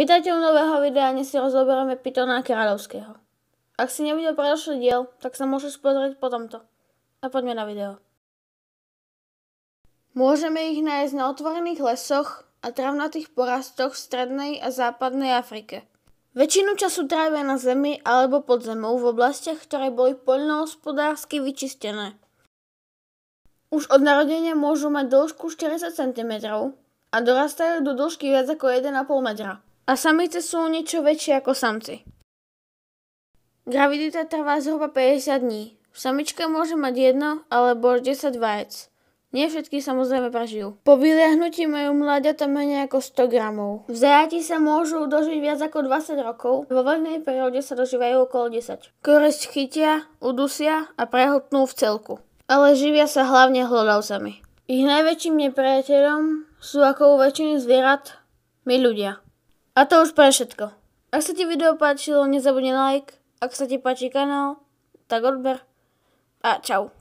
Vítajte u nového videa, dnes si rozoberieme Pitona Kráľovského. Ak si nevidel predošlý diel, tak sa môžeš pozrieť po tomto. A poďme na video. Môžeme ich nájsť na otvorených lesoch a travnatých porastoch v strednej a západnej Afrike. Väčšinu času trávia na zemi alebo pod zemou v oblastiach, ktoré boli poľnohospodársky vyčistené. Už od narodenia môžu mať dĺžku 40 cm a dorastajú do dĺžky viac ako 1,5 metra a samice sú niečo väčšie ako samci. Gravidita trvá zhruba 50 dní. Samička môže mať jedno alebo 10 vajec. Nie všetky samozrejme prežijú. Po vyliahnutí majú mláďata menej ako 100 gramov. V zajati sa môžu dožiť viac ako 20 rokov, vo voľnej prírode sa dožívajú okolo 10. Koresť chytia, udusia a prehotnú v celku. Ale živia sa hlavne hlodavcami. Ich najväčším nepriateľom sú ako u väčšiny zvierat my ľudia. A to už pre všetko. Ak sa ti video páčilo, nezabudni like. Ak sa ti páči kanál, tak odber. A čau.